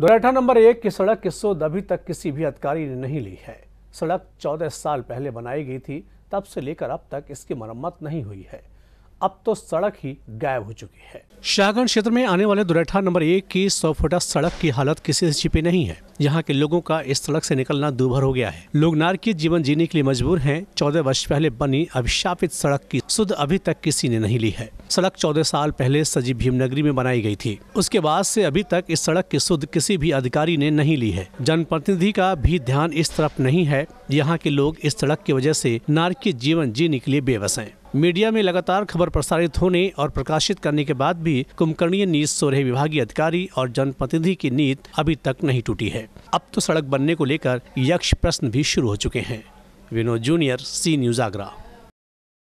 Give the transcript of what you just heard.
दुर्घटना नंबर एक की सड़क की शोध अभी तक किसी भी अधिकारी ने नहीं ली है सड़क चौदह साल पहले बनाई गई थी तब से लेकर अब तक इसकी मरम्मत नहीं हुई है अब तो सड़क ही गायब हो चुकी है शाहगंज क्षेत्र में आने वाले दुरैठा नंबर एक की सौ फुटा सड़क की हालत किसी से छिपी नहीं है यहाँ के लोगों का इस सड़क से निकलना दूभर हो गया है लोग नारकीय जीवन जीने के लिए मजबूर हैं। चौदह वर्ष पहले बनी अभिशापित सड़क की सुध अभी तक किसी ने नहीं ली है सड़क चौदह साल पहले सजी भीमनगरी में बनाई गई थी उसके बाद से अभी तक इस सड़क की सुध किसी भी अधिकारी ने नहीं ली है जनप्रतिनिधि का भी ध्यान इस तरफ नहीं है यहाँ के लोग इस सड़क की वजह से नारकीय जीवन जीने के लिए बेबस हैं मीडिया में लगातार खबर प्रसारित होने और प्रकाशित करने के बाद भी कुंभकर्णीय नीत सोरे विभागीय अधिकारी और जनप्रतिनिधि की नीत अभी तक नहीं टूटी है अब तो सड़क बनने को लेकर यक्ष प्रश्न भी शुरू हो चुके हैं Vinod junior C news Agra